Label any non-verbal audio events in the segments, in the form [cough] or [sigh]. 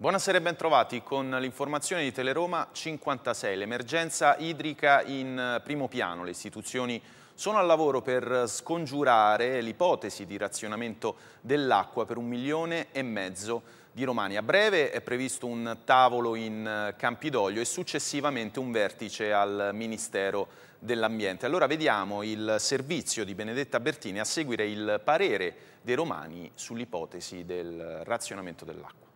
Buonasera e bentrovati con l'informazione di Teleroma 56. L'emergenza idrica in eh, primo piano. Le istituzioni sono al lavoro per scongiurare l'ipotesi di razionamento dell'acqua per un milione e mezzo di romani. A breve è previsto un tavolo in eh, Campidoglio e successivamente un vertice al Ministero dell'Ambiente. Allora vediamo il servizio di Benedetta Bertini a seguire il parere dei romani sull'ipotesi del eh, razionamento dell'acqua.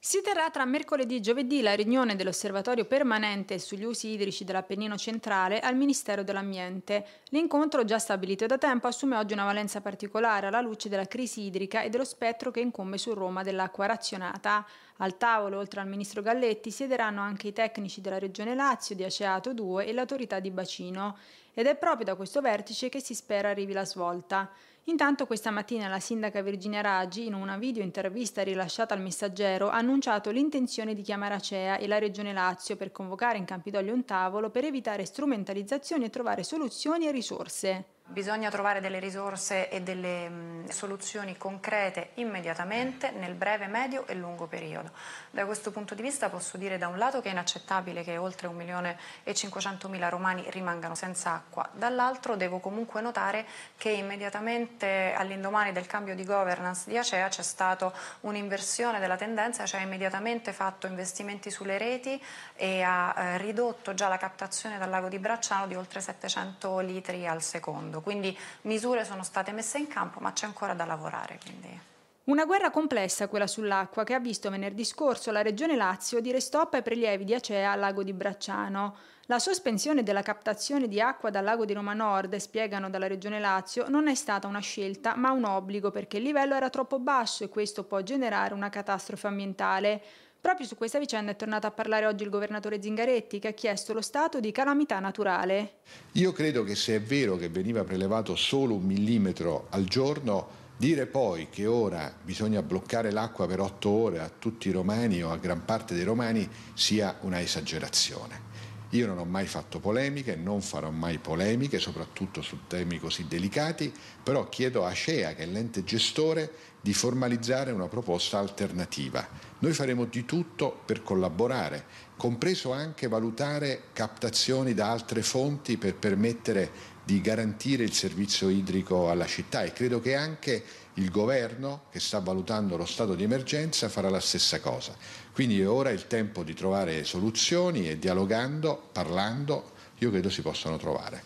Si terrà tra mercoledì e giovedì la riunione dell'osservatorio permanente sugli usi idrici dell'Appennino centrale al Ministero dell'Ambiente. L'incontro, già stabilito da tempo, assume oggi una valenza particolare alla luce della crisi idrica e dello spettro che incombe su Roma dell'acqua razionata. Al tavolo, oltre al ministro Galletti, siederanno anche i tecnici della Regione Lazio di Aceato 2 e l'autorità di bacino. Ed è proprio da questo vertice che si spera arrivi la svolta. Intanto questa mattina la sindaca Virginia Raggi, in una video intervista rilasciata al Messaggero, ha annunciato l'intenzione di chiamare Acea e la Regione Lazio per convocare in Campidoglio un tavolo per evitare strumentalizzazioni e trovare soluzioni e risorse. Bisogna trovare delle risorse e delle soluzioni concrete immediatamente nel breve, medio e lungo periodo. Da questo punto di vista posso dire da un lato che è inaccettabile che oltre 1.500.000 romani rimangano senza acqua, dall'altro devo comunque notare che immediatamente all'indomani del cambio di governance di Acea c'è stata un'inversione della tendenza, cioè ha immediatamente fatto investimenti sulle reti e ha eh, ridotto già la captazione dal lago di Bracciano di oltre 700 litri al secondo mondo, quindi misure sono state messe in campo ma c'è ancora da lavorare. Quindi. Una guerra complessa quella sull'acqua che ha visto venerdì scorso la Regione Lazio dire stop ai prelievi di Acea al lago di Bracciano. La sospensione della captazione di acqua dal lago di Roma Nord, spiegano dalla Regione Lazio, non è stata una scelta ma un obbligo perché il livello era troppo basso e questo può generare una catastrofe ambientale. Proprio su questa vicenda è tornato a parlare oggi il governatore Zingaretti che ha chiesto lo stato di calamità naturale. Io credo che se è vero che veniva prelevato solo un millimetro al giorno, dire poi che ora bisogna bloccare l'acqua per otto ore a tutti i romani o a gran parte dei romani sia una esagerazione. Io non ho mai fatto polemiche, non farò mai polemiche, soprattutto su temi così delicati, però chiedo a CEA, che è l'ente gestore, di formalizzare una proposta alternativa. Noi faremo di tutto per collaborare, compreso anche valutare captazioni da altre fonti per permettere di garantire il servizio idrico alla città e credo che anche il governo che sta valutando lo stato di emergenza farà la stessa cosa. Quindi ora è il tempo di trovare soluzioni e dialogando, parlando, io credo si possano trovare.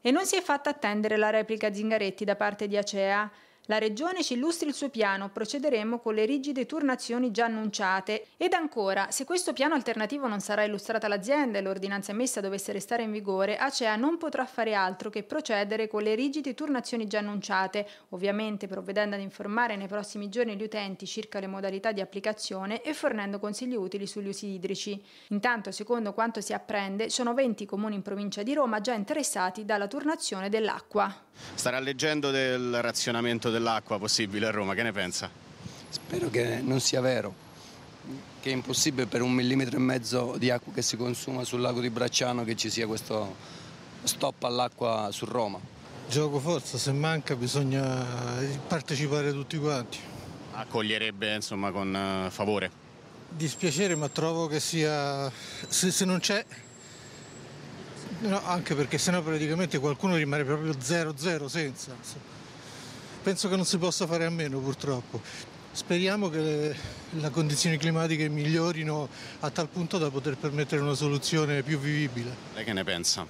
E non si è fatta attendere la replica Zingaretti da parte di Acea. La Regione ci illustri il suo piano, procederemo con le rigide turnazioni già annunciate. Ed ancora, se questo piano alternativo non sarà illustrato all'azienda e l'ordinanza emessa dovesse restare in vigore, Acea non potrà fare altro che procedere con le rigide turnazioni già annunciate, ovviamente provvedendo ad informare nei prossimi giorni gli utenti circa le modalità di applicazione e fornendo consigli utili sugli usi idrici. Intanto, secondo quanto si apprende, sono 20 comuni in provincia di Roma già interessati dalla turnazione dell'acqua. Starà leggendo del razionamento del dell'acqua possibile a Roma, che ne pensa? Spero che non sia vero, che è impossibile per un millimetro e mezzo di acqua che si consuma sul lago di Bracciano che ci sia questo stop all'acqua su Roma. Gioco forza, se manca bisogna eh, partecipare tutti quanti. Accoglierebbe insomma con eh, favore? Dispiacere ma trovo che sia... se, se non c'è No, anche perché sennò praticamente qualcuno rimane proprio 0-0 senza penso che non si possa fare a meno purtroppo. Speriamo che le, condizioni climatiche migliorino a tal punto da poter permettere una soluzione più vivibile. Lei che ne pensa?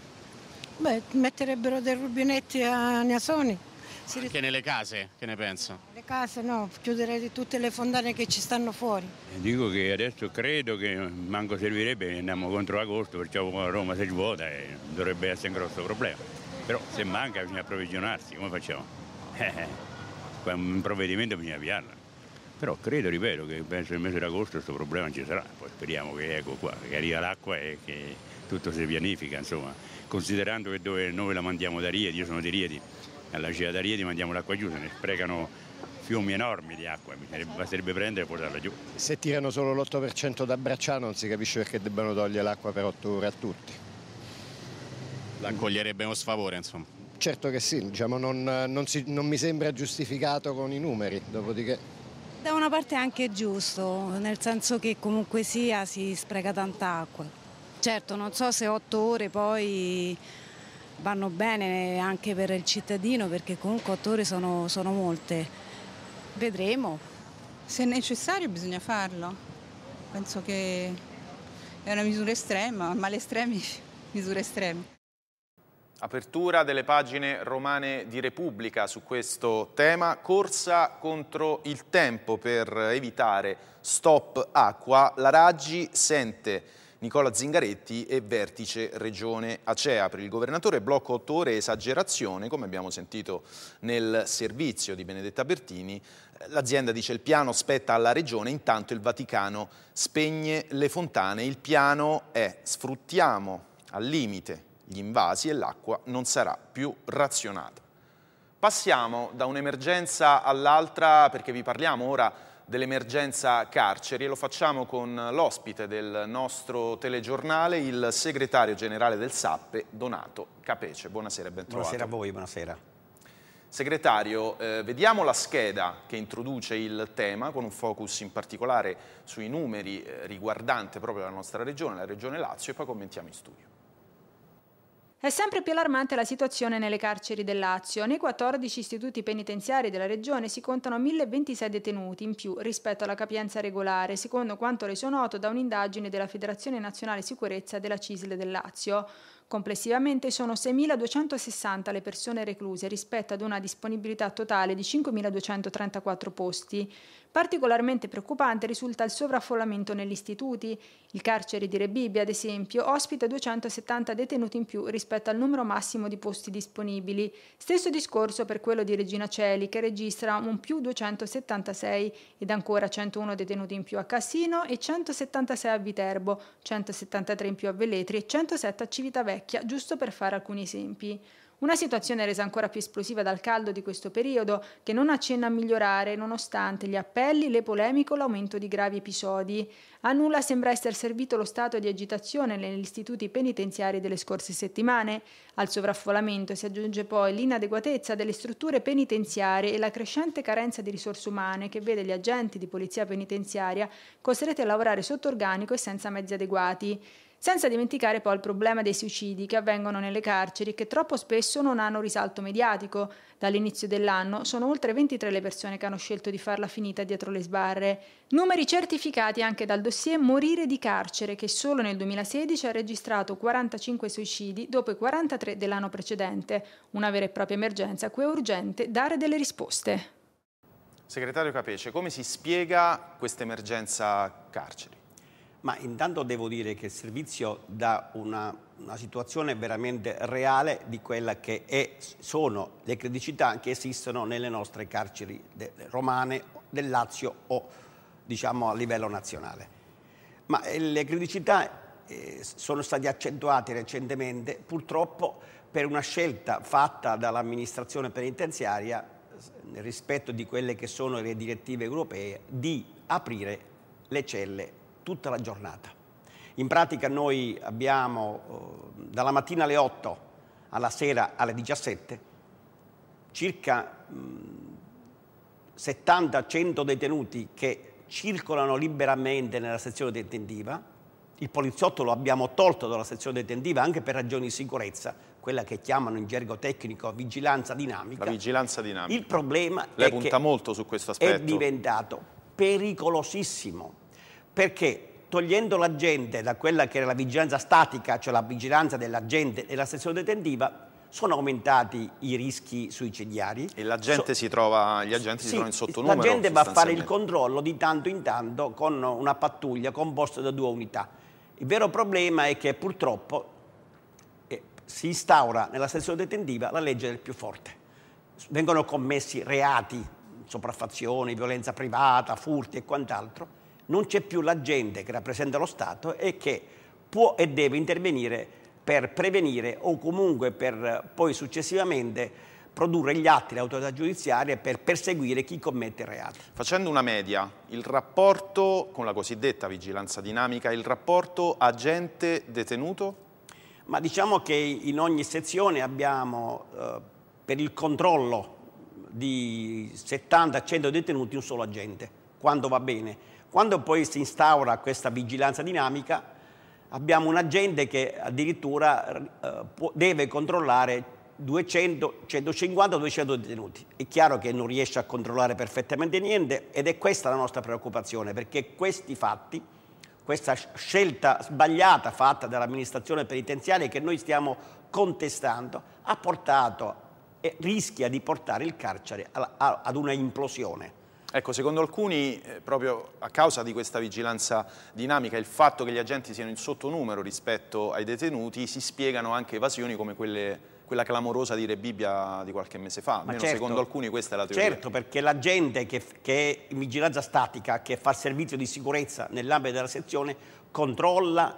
Beh, metterebbero dei rubinetti a Niasoni. Si Anche nelle case, che ne pensa? Le case no, chiuderei tutte le fondane che ci stanno fuori. Eh, dico che adesso credo che manco servirebbe, andiamo contro agosto, perciò Roma si svuota e dovrebbe essere un grosso problema. Però se manca bisogna approvvigionarsi, come facciamo? Eh, eh un provvedimento bisogna avviarla. Però credo, ripeto, che penso nel mese d'agosto questo problema ci sarà, poi speriamo che ecco qua, che arriva l'acqua e che tutto si pianifica, insomma, considerando che dove noi la mandiamo da Riedi, io sono di Rieti, alla CEA da Riedi mandiamo l'acqua giù, se ne sprecano fiumi enormi di acqua, esatto. basterebbe prendere e portarla giù. Se tirano solo l'8% da Bracciano non si capisce perché debbano togliere l'acqua per 8 ore a tutti. L'accoglierebbe uno sfavore, insomma. Certo che sì, diciamo, non, non, si, non mi sembra giustificato con i numeri, dopodiché da una parte è anche giusto, nel senso che comunque sia si spreca tanta acqua. Certo, non so se otto ore poi vanno bene anche per il cittadino, perché comunque otto ore sono, sono molte. Vedremo. Se necessario bisogna farlo. Penso che è una misura estrema, ma le estremi misure estreme. Apertura delle pagine romane di Repubblica su questo tema, corsa contro il tempo per evitare stop acqua, la Raggi sente Nicola Zingaretti e vertice regione Acea. Per il governatore blocco 8 ore esagerazione, come abbiamo sentito nel servizio di Benedetta Bertini, l'azienda dice il piano spetta alla regione, intanto il Vaticano spegne le fontane, il piano è sfruttiamo al limite gli invasi e l'acqua non sarà più razionata. Passiamo da un'emergenza all'altra perché vi parliamo ora dell'emergenza carceri e lo facciamo con l'ospite del nostro telegiornale, il segretario generale del SAPPE, Donato Capece. Buonasera e bentrovato. Buonasera a voi, buonasera. Segretario, eh, vediamo la scheda che introduce il tema con un focus in particolare sui numeri eh, riguardante proprio la nostra regione, la regione Lazio e poi commentiamo in studio. È sempre più allarmante la situazione nelle carceri del Lazio. Nei 14 istituti penitenziari della regione si contano 1026 detenuti in più rispetto alla capienza regolare, secondo quanto reso noto da un'indagine della Federazione Nazionale Sicurezza della Cisle del Lazio. Complessivamente sono 6.260 le persone recluse rispetto ad una disponibilità totale di 5.234 posti. Particolarmente preoccupante risulta il sovraffollamento negli istituti. Il carcere di Rebibbia, ad esempio, ospita 270 detenuti in più rispetto al numero massimo di posti disponibili. Stesso discorso per quello di Regina Celi, che registra un più 276 ed ancora 101 detenuti in più a Cassino e 176 a Viterbo, 173 in più a Velletri e 107 a Civitavecchia vecchia, giusto per fare alcuni esempi. Una situazione resa ancora più esplosiva dal caldo di questo periodo, che non accenna a migliorare nonostante gli appelli, le polemiche o l'aumento di gravi episodi. A nulla sembra essere servito lo stato di agitazione negli istituti penitenziari delle scorse settimane. Al sovraffollamento si aggiunge poi l'inadeguatezza delle strutture penitenziarie e la crescente carenza di risorse umane che vede gli agenti di polizia penitenziaria costretti a lavorare sotto organico e senza mezzi adeguati. Senza dimenticare poi il problema dei suicidi che avvengono nelle carceri che troppo spesso non hanno risalto mediatico. Dall'inizio dell'anno sono oltre 23 le persone che hanno scelto di farla finita dietro le sbarre. Numeri certificati anche dal dossier Morire di carcere che solo nel 2016 ha registrato 45 suicidi dopo i 43 dell'anno precedente. Una vera e propria emergenza a cui è urgente dare delle risposte. Segretario Capece, come si spiega questa emergenza carceri? Ma intanto devo dire che il servizio dà una, una situazione veramente reale di quelle che è, sono le criticità che esistono nelle nostre carceri de, romane, del Lazio o diciamo, a livello nazionale. Ma eh, le criticità eh, sono state accentuate recentemente, purtroppo per una scelta fatta dall'amministrazione penitenziaria nel rispetto di quelle che sono le direttive europee di aprire le celle tutta la giornata. In pratica noi abbiamo eh, dalla mattina alle 8 alla sera alle 17 circa 70-100 mm, detenuti che circolano liberamente nella sezione detentiva. Il poliziotto lo abbiamo tolto dalla sezione detentiva anche per ragioni di sicurezza, quella che chiamano in gergo tecnico vigilanza dinamica. La vigilanza dinamica. Il problema Lei punta molto su questo aspetto. è diventato pericolosissimo perché togliendo la gente da quella che era la vigilanza statica, cioè la vigilanza della gente e la sezione detentiva, sono aumentati i rischi suicidiari. E la gente so, si trova, gli agenti sì, si trovano in sottonumero? La gente va a fare il controllo di tanto in tanto con una pattuglia composta da due unità. Il vero problema è che purtroppo eh, si instaura nella sezione detentiva la legge del più forte. Vengono commessi reati, sopraffazioni, violenza privata, furti e quant'altro, non c'è più l'agente che rappresenta lo Stato e che può e deve intervenire per prevenire o comunque per eh, poi successivamente produrre gli atti autorità giudiziarie per perseguire chi commette reati. Facendo una media, il rapporto con la cosiddetta vigilanza dinamica, il rapporto agente detenuto? Ma diciamo che in ogni sezione abbiamo eh, per il controllo di 70-100 detenuti un solo agente, quando va bene quando poi si instaura questa vigilanza dinamica, abbiamo un agente che addirittura eh, deve controllare 200, 150, 200 detenuti. È chiaro che non riesce a controllare perfettamente niente ed è questa la nostra preoccupazione perché questi fatti, questa scelta sbagliata fatta dall'amministrazione penitenziaria che noi stiamo contestando, ha portato e rischia di portare il carcere ad una implosione. Ecco, secondo alcuni, eh, proprio a causa di questa vigilanza dinamica, il fatto che gli agenti siano in sottonumero rispetto ai detenuti, si spiegano anche evasioni come quelle, quella clamorosa di Bibbia di qualche mese fa. Almeno certo, secondo alcuni questa è la teoria. Certo, perché la gente che, che è in vigilanza statica, che fa il servizio di sicurezza nell'ambito della sezione, controlla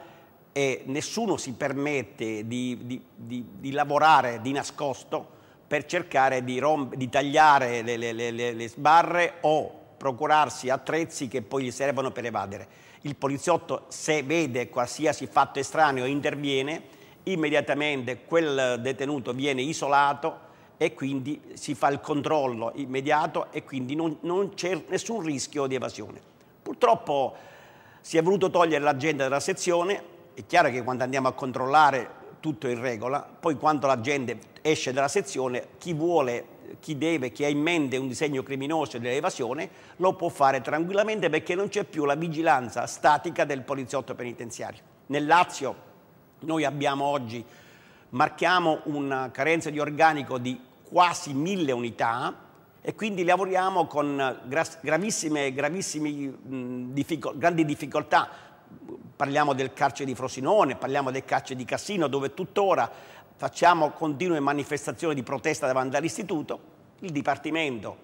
e nessuno si permette di, di, di, di lavorare di nascosto per cercare di, di tagliare le, le, le, le sbarre o procurarsi attrezzi che poi gli servono per evadere. Il poliziotto, se vede qualsiasi fatto estraneo, interviene, immediatamente quel detenuto viene isolato e quindi si fa il controllo immediato e quindi non, non c'è nessun rischio di evasione. Purtroppo si è voluto togliere l'agenda della sezione, è chiaro che quando andiamo a controllare tutto in regola, poi quando la gente esce dalla sezione, chi vuole, chi deve, chi ha in mente un disegno criminoso dell'evasione, lo può fare tranquillamente perché non c'è più la vigilanza statica del poliziotto penitenziario. Nel Lazio noi abbiamo oggi, marchiamo una carenza di organico di quasi mille unità e quindi lavoriamo con gravissime, gravissime difficol grandi difficoltà Parliamo del carcere di Frosinone, parliamo del carcere di Cassino, dove tuttora facciamo continue manifestazioni di protesta davanti all'istituto. Il Dipartimento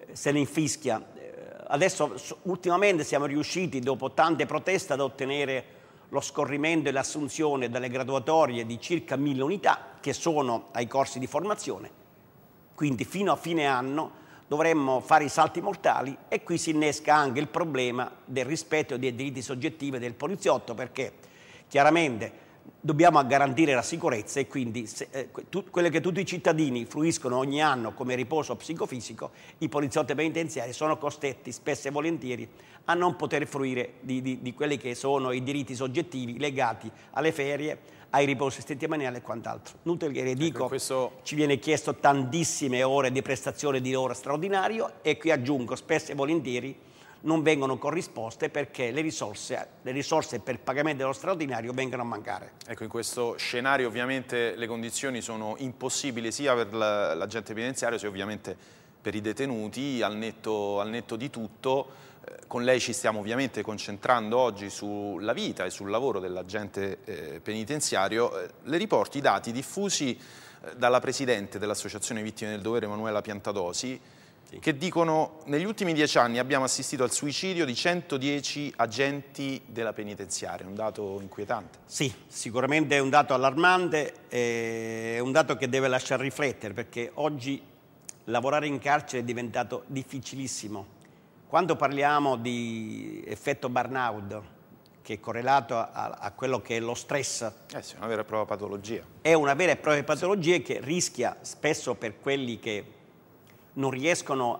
eh, se ne infischia. Eh, adesso ultimamente siamo riusciti, dopo tante proteste, ad ottenere lo scorrimento e l'assunzione dalle graduatorie di circa mille unità che sono ai corsi di formazione. Quindi fino a fine anno dovremmo fare i salti mortali e qui si innesca anche il problema del rispetto dei diritti soggettivi del poliziotto perché chiaramente dobbiamo garantire la sicurezza e quindi se, eh, tu, quelle che tutti i cittadini fruiscono ogni anno come riposo psicofisico, i poliziotti penitenziari sono costretti spesso e volentieri a non poter fruire di, di, di quelli che sono i diritti soggettivi legati alle ferie, ai riposi settimanali e quant'altro. Inutile che ecco, le dico, ecco, questo... ci viene chiesto tantissime ore di prestazione di lavoro straordinario e qui aggiungo spesso e volentieri non vengono corrisposte perché le risorse, le risorse per il pagamento dello straordinario vengono a mancare. Ecco, in questo scenario ovviamente le condizioni sono impossibili sia per l'agente penitenziario sia ovviamente per i detenuti, al netto, al netto di tutto eh, con lei ci stiamo ovviamente concentrando oggi sulla vita e sul lavoro dell'agente eh, penitenziario, eh, le riporti i dati diffusi eh, dalla Presidente dell'Associazione Vittime del Dovere Emanuela Piantadosi agenti. Che dicono negli ultimi dieci anni abbiamo assistito al suicidio di 110 agenti della penitenziaria, un dato inquietante. Sì, sicuramente è un dato allarmante, eh, è un dato che deve lasciar riflettere perché oggi lavorare in carcere è diventato difficilissimo. Quando parliamo di effetto burnout, che è correlato a, a, quello che è lo stress. Eh sì, è una vera e propria patologia. È una vera e propria patologia che rischia spesso per quelli che non riescono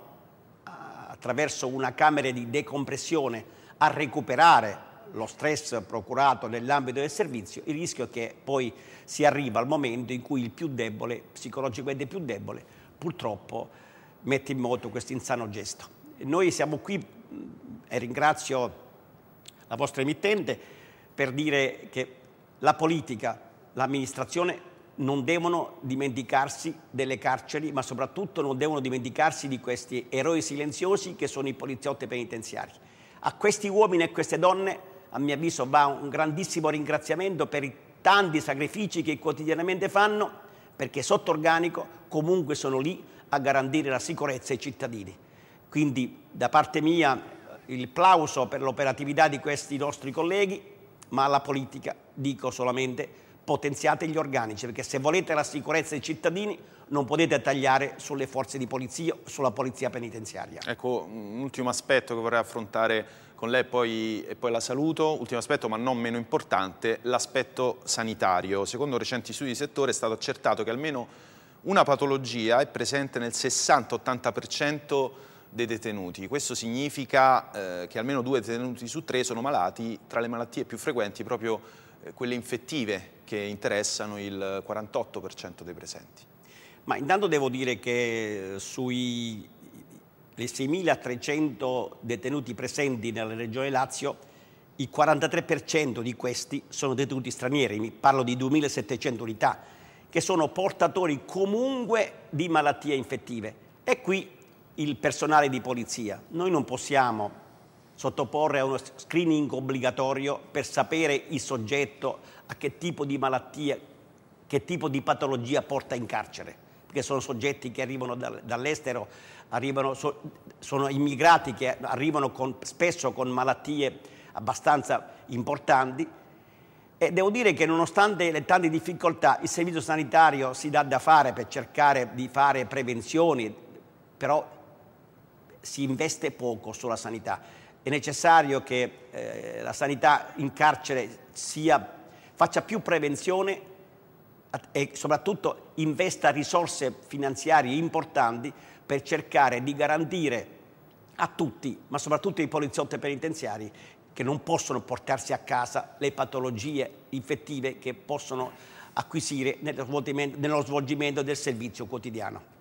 eh, attraverso una camera di decompressione a recuperare lo stress procurato nell'ambito del servizio, il rischio è che poi si arriva al momento in cui il più debole, psicologicamente più debole, purtroppo mette in moto questo insano gesto. Noi siamo qui mm, e ringrazio la vostra emittente per dire che la politica, l'amministrazione non devono dimenticarsi delle carceri, ma soprattutto non devono dimenticarsi di questi eroi silenziosi che sono i poliziotti penitenziari. A questi uomini e queste donne, a mio avviso, va un grandissimo ringraziamento per i tanti sacrifici che quotidianamente fanno, perché sotto organico comunque sono lì a garantire la sicurezza ai cittadini. Quindi da parte mia il plauso per l'operatività di questi nostri colleghi, ma alla politica dico solamente potenziate gli organici, perché se volete la sicurezza dei cittadini non potete tagliare sulle forze di polizia, sulla polizia penitenziaria. Ecco, un ultimo aspetto che vorrei affrontare con lei poi, e poi la saluto. Ultimo aspetto, ma non meno importante, l'aspetto sanitario. Secondo recenti studi di settore è stato accertato che almeno una patologia è presente nel 60-80% dei detenuti. Questo significa eh, che almeno due detenuti su tre sono malati, tra le malattie più frequenti proprio eh, quelle infettive che interessano il 48% dei presenti. Ma intanto devo dire che sui 6.300 detenuti presenti nella regione Lazio il 43% di questi sono detenuti stranieri, Mi parlo di 2.700 unità, che sono portatori comunque di malattie infettive. E qui il personale di polizia. Noi non possiamo sottoporre a uno screening obbligatorio per sapere il soggetto a che tipo di malattia, che tipo di patologia porta in carcere, perché sono soggetti che arrivano dall'estero, so, sono immigrati che arrivano con, spesso con malattie abbastanza importanti e devo dire che nonostante le tante difficoltà il servizio sanitario si dà da fare per cercare di fare prevenzioni, però si investe poco sulla sanità. È necessario che eh, la sanità in carcere sia faccia più prevenzione e soprattutto investa risorse finanziarie importanti per cercare di garantire a tutti, ma soprattutto ai poliziotti penitenziari, che non possono portarsi a casa le patologie infettive che possono acquisire nello svolgimento, del servizio quotidiano.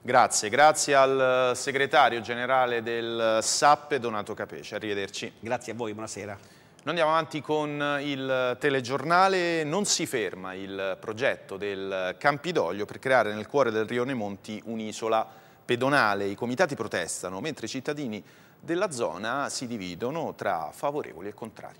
Grazie, grazie al eh, segretario generale del eh, SAP Donato Capece, arrivederci. Grazie a voi, buonasera. Noi andiamo avanti con il telegiornale. Non si ferma il progetto del Campidoglio per creare nel cuore del Rione Monti un'isola pedonale. I comitati protestano, mentre i cittadini della zona si dividono tra favorevoli e contrari.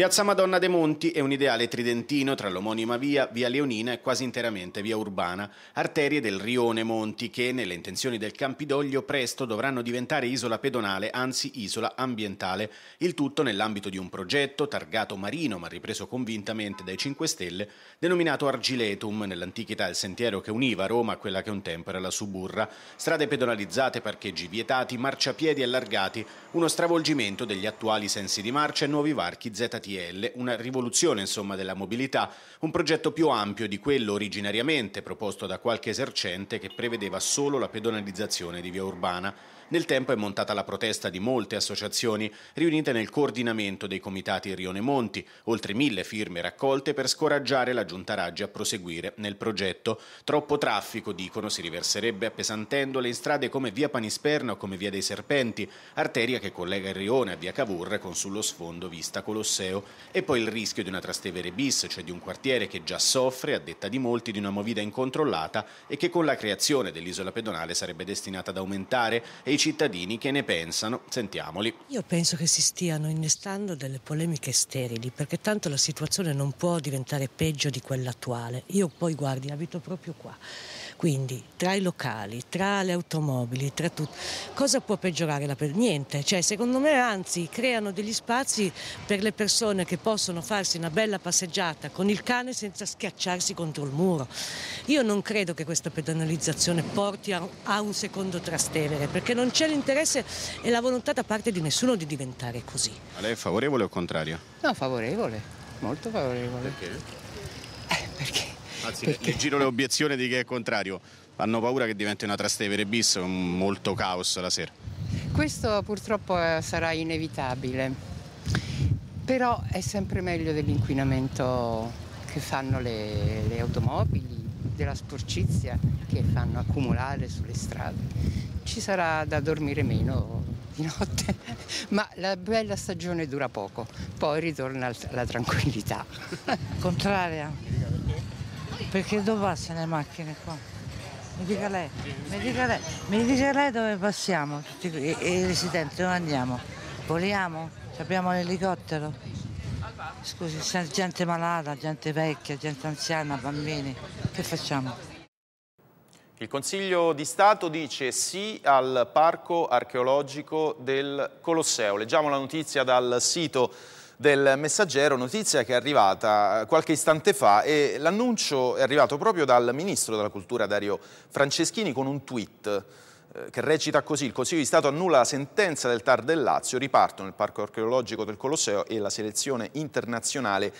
Piazza Madonna dei Monti è un ideale tridentino tra l'omonima via, via Leonina e quasi interamente via Urbana, arterie del rione Monti che, nelle intenzioni del Campidoglio, presto dovranno diventare isola pedonale, anzi isola ambientale, il tutto nell'ambito di un progetto targato marino ma ripreso convintamente dai 5 Stelle, denominato Argiletum, nell'antichità il sentiero che univa Roma a quella che un tempo era la Suburra, strade pedonalizzate, parcheggi vietati, marciapiedi allargati, uno stravolgimento degli attuali sensi di marcia e nuovi varchi ZT ATL, una rivoluzione insomma, della mobilità, un progetto più ampio di quello originariamente proposto da qualche esercente che prevedeva solo la pedonalizzazione di via urbana. Nel tempo è montata la protesta di molte associazioni riunite nel coordinamento dei comitati Rione Monti, oltre mille firme raccolte per scoraggiare la giunta Raggi a proseguire nel progetto. Troppo traffico, dicono, si riverserebbe appesantendole in strade come via Panisperna o come via dei Serpenti, arteria che collega il Rione a via Cavour con sullo sfondo vista Colosseo. E poi il rischio di una Trastevere bis, cioè di un quartiere che già soffre, a detta di molti, di una movida incontrollata e che con la creazione dell'isola pedonale sarebbe destinata ad aumentare e i cittadini che ne pensano. Sentiamoli. Io penso che si stiano innestando delle polemiche sterili, perché tanto la situazione non può diventare peggio di quella attuale. Io poi, guardi, abito proprio qua. Quindi tra i locali, tra le automobili, tra tutto, cosa può peggiorare la per niente? Cioè, secondo me anzi creano degli spazi per le persone che possono farsi una bella passeggiata con il cane senza schiacciarsi contro il muro. Io non credo che questa pedonalizzazione porti a, un secondo Trastevere, perché non c'è l'interesse e la volontà da parte di nessuno di diventare così. Ma lei è favorevole o contrario? No, favorevole, molto favorevole. Perché? Eh, perché Anzi, perché... giro le obiezioni di chi è contrario. Hanno paura che diventi una trastevere bis, molto caos la sera. Questo purtroppo eh, sarà inevitabile, però è sempre meglio dell'inquinamento che fanno le, le automobili, della sporcizia che fanno accumulare sulle strade. Ci sarà da dormire meno di notte, [laughs] ma la bella stagione dura poco, poi ritorna la tranquillità. Contraria. Perché dove passano le macchine qua? Mi dica lei, mi dica lei, mi dica lei dove passiamo tutti qui, i residenti, dove andiamo? Voliamo? Abbiamo l'elicottero? Scusi, c'è gente malata, gente vecchia, gente anziana, bambini, che facciamo? Il Consiglio di Stato dice sì al parco archeologico del Colosseo. Leggiamo la notizia dal sito del Messaggero, notizia che è arrivata eh, qualche istante fa e l'annuncio è arrivato proprio dal Ministro della Cultura Dario Franceschini con un tweet eh, che recita così, il Consiglio di Stato annulla la sentenza del TAR del Lazio, ripartono il parco archeologico del Colosseo e la selezione internazionale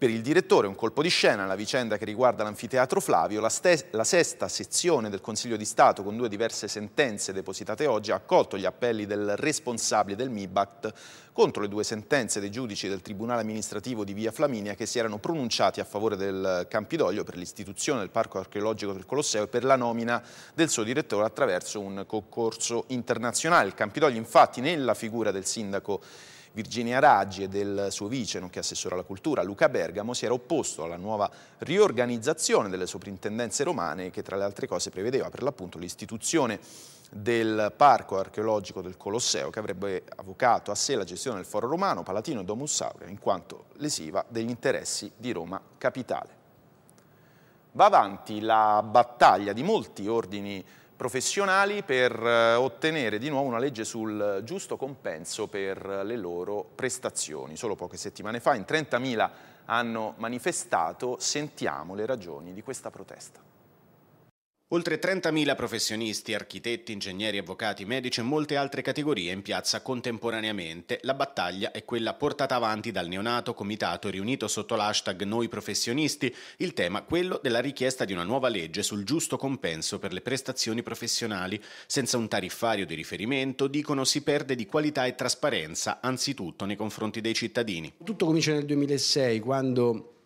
per il direttore un colpo di scena, la vicenda che riguarda l'anfiteatro Flavio, la, la, sesta sezione del Consiglio di Stato con due diverse sentenze depositate oggi ha accolto gli appelli del responsabile del MIBACT contro le due sentenze dei giudici del Tribunale amministrativo di Via Flaminia che si erano pronunciati a favore del Campidoglio per l'istituzione del Parco archeologico del Colosseo e per la nomina del suo direttore attraverso un concorso internazionale. Il Campidoglio infatti nella figura del sindaco Virginia Raggi e del suo vice, nonché assessore alla cultura, Luca Bergamo, si era opposto alla nuova riorganizzazione delle soprintendenze romane che tra le altre cose prevedeva per l'appunto l'istituzione del parco archeologico del Colosseo che avrebbe avvocato a sé la gestione del foro romano, palatino e domus aurea in quanto lesiva degli interessi di Roma capitale. Va avanti la battaglia di molti ordini professionali per eh, ottenere di nuovo una legge sul giusto compenso per eh, le loro prestazioni. Solo poche settimane fa in 30.000 hanno manifestato, sentiamo le ragioni di questa protesta. Oltre 30.000 professionisti, architetti, ingegneri, avvocati, medici e molte altre categorie in piazza contemporaneamente. La battaglia è quella portata avanti dal neonato comitato riunito sotto l'hashtag Noi professionisti, il tema quello della richiesta di una nuova legge sul giusto compenso per le prestazioni professionali. Senza un tariffario di riferimento, dicono si perde di qualità e trasparenza, anzitutto nei confronti dei cittadini. Tutto comincia nel 2006 quando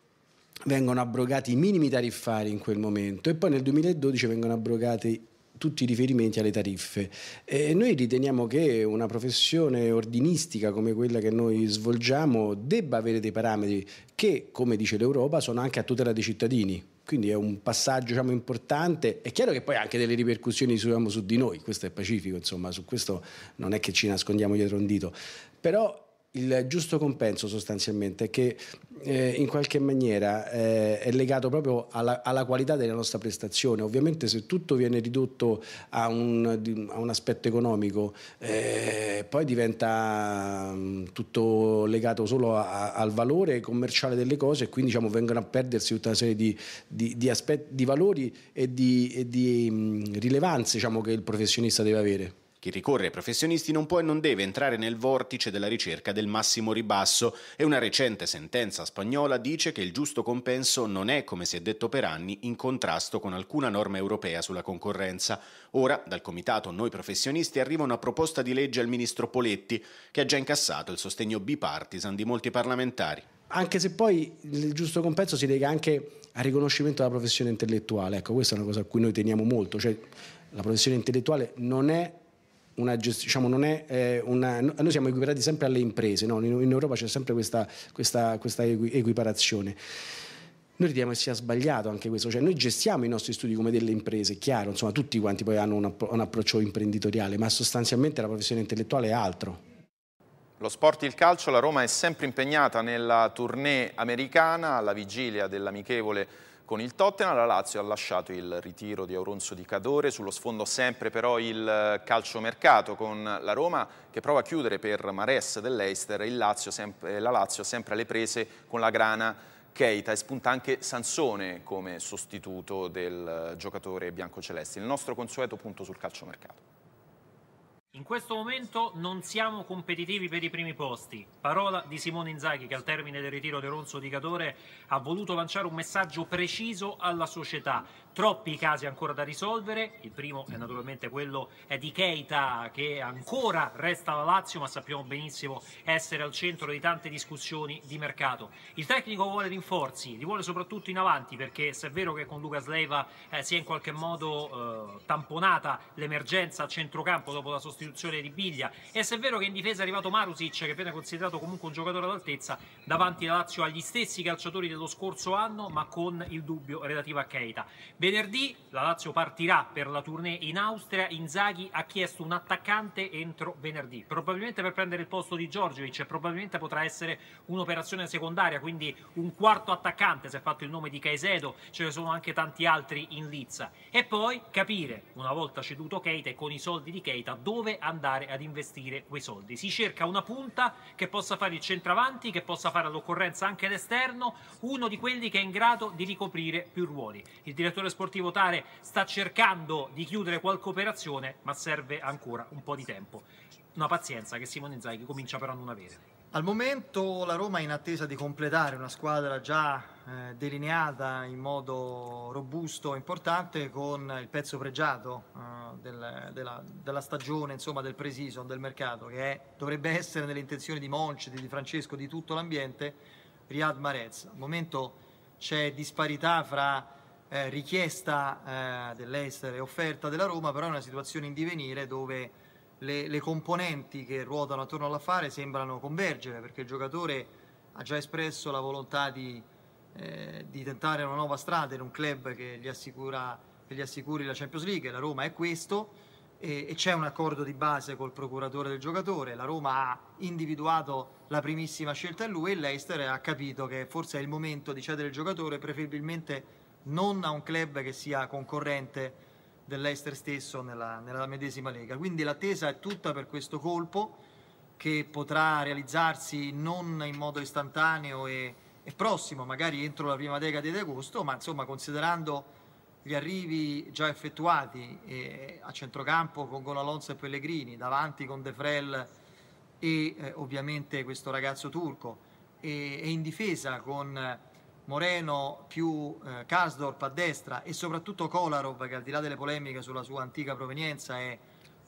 vengono abrogati i minimi tariffari in quel momento e poi nel 2012 vengono abrogati tutti i riferimenti alle tariffe. E noi riteniamo che una professione ordinistica come quella che noi svolgiamo debba avere dei parametri che, come dice l'Europa, sono anche a tutela dei cittadini. Quindi è un passaggio diciamo, importante. È chiaro che poi ha anche delle ripercussioni su, diciamo, su di noi, questo è pacifico, insomma, su questo non è che ci nascondiamo dietro un dito. Però il giusto compenso sostanzialmente che eh, in qualche maniera eh, è legato proprio alla, alla, qualità della nostra prestazione. Ovviamente se tutto viene ridotto a un, a un aspetto economico, eh, poi diventa mm, tutto legato solo a, al valore commerciale delle cose e quindi diciamo, vengono a perdersi tutta una serie di, di, di, aspetti, di valori e di, e di mh, mm, rilevanze diciamo, che il professionista deve avere. Chi ricorre ai professionisti non può e non deve entrare nel vortice della ricerca del massimo ribasso e una recente sentenza spagnola dice che il giusto compenso non è, come si è detto per anni, in contrasto con alcuna norma europea sulla concorrenza. Ora, dal comitato Noi Professionisti arriva una proposta di legge al ministro Poletti, che ha già incassato il sostegno bipartisan di molti parlamentari. Anche se poi il giusto compenso si lega anche al riconoscimento della professione intellettuale, ecco questa è una cosa a cui noi teniamo molto, cioè la professione intellettuale non è una gestione, diciamo, eh, noi siamo equiparati sempre alle imprese, no? in, Europa c'è sempre questa, questa, questa equiparazione. Noi crediamo che sia sbagliato anche questo, cioè noi gestiamo i nostri studi come delle imprese, è chiaro, insomma tutti quanti poi hanno un, appro- un approccio imprenditoriale, ma sostanzialmente la professione intellettuale è altro. Lo sport e il calcio, la Roma è sempre impegnata nella tournée americana alla vigilia dell'amichevole con il Tottenham la Lazio ha lasciato il ritiro di Auronzo di Cadore, sullo sfondo sempre però il eh, calciomercato con la Roma che prova a chiudere per Mares dell'Eister e eh, la Lazio sempre alle prese con la grana Keita e spunta anche Sansone come sostituto del eh, giocatore biancoceleste. Il nostro consueto punto sul calciomercato. In questo momento non siamo competitivi per i primi posti. Parola di Simone Inzaghi che al termine del ritiro di Ronzo di Cadore ha voluto lanciare un messaggio preciso alla società. Troppi casi ancora da risolvere, il primo è naturalmente quello di Keita che ancora resta alla Lazio ma sappiamo benissimo essere al centro di tante discussioni di mercato. Il tecnico vuole rinforzi, li vuole soprattutto in avanti perché se è vero che con Lucas Leiva eh, si è in qualche modo eh, tamponata l'emergenza a centrocampo dopo la sostituzione sostituzione di Biglia e se è vero che in difesa è arrivato Marusic che viene considerato comunque un giocatore all'altezza davanti la Lazio agli stessi calciatori dello scorso anno ma con il dubbio relativo a Keita venerdì la Lazio partirà per la tournée in Austria Inzaghi ha chiesto un attaccante entro venerdì probabilmente per prendere il posto di Giorgiovic e probabilmente potrà essere un'operazione secondaria quindi un quarto attaccante se è fatto il nome di Caisedo ce ne sono anche tanti altri in Lizza e poi capire una volta ceduto Keita e con i soldi di Keita dove andare ad investire quei soldi. Si cerca una punta che possa fare il centravanti, che possa fare all'occorrenza anche l'esterno, uno di quelli che è in grado di ricoprire più ruoli. Il direttore sportivo Tare sta cercando di chiudere qualche operazione, ma serve ancora un po' di tempo. Una pazienza che Simone Zaghi comincia però a non avere. Al momento la Roma è in attesa di completare una squadra già eh, delineata in modo robusto e importante con il pezzo pregiato eh, del, della, della, stagione, insomma, del pre-season, del mercato, che è, dovrebbe essere nelle intenzioni di Monci, di, Francesco, di tutto l'ambiente, Riyad Marez. Al momento c'è disparità fra eh, richiesta eh, dell'Ester e offerta della Roma, però è una situazione in divenire dove le, le componenti che ruotano attorno all'affare sembrano convergere, perché il giocatore ha già espresso la volontà di eh, di tentare una nuova strada in un club che gli, assicura, che gli assicuri la Champions League, la Roma è questo e, e c'è un accordo di base col procuratore del giocatore, la Roma ha individuato la primissima scelta in lui e l'Eister ha capito che forse è il momento di cedere il giocatore preferibilmente non a un club che sia concorrente dell'Eister stesso nella, nella medesima lega. Quindi l'attesa è tutta per questo colpo che potrà realizzarsi non in modo istantaneo e e prossimo, magari entro la prima decade di agosto, ma insomma considerando gli arrivi già effettuati eh, a centrocampo con Gola Alonso e Pellegrini, davanti con De Frel e eh, ovviamente questo ragazzo turco, e, e in difesa con Moreno più eh, Kasdorp a destra e soprattutto Kolarov che al di là delle polemiche sulla sua antica provenienza è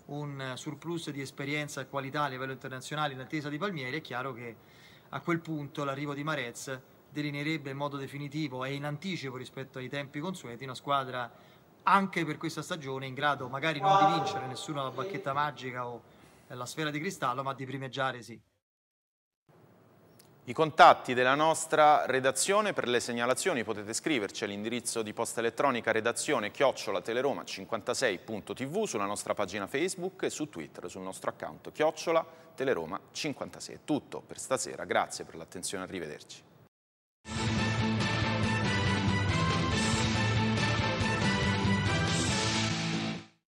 un eh, surplus di esperienza e qualità a livello internazionale in attesa di Palmieri, è chiaro che a quel punto l'arrivo di Marez delineerebbe in modo definitivo e in anticipo rispetto ai tempi consueti una squadra anche per questa stagione in grado magari non di vincere nessuno la bacchetta magica o la sfera di cristallo, ma di primeggiare sì. I contatti della nostra redazione per le segnalazioni potete scriverci all'indirizzo di posta elettronica redazione chiocciola teleroma 56.tv sulla nostra pagina Facebook e su Twitter sul nostro account chiocciolateleroma teleroma 56. È tutto per stasera, grazie per l'attenzione, arrivederci.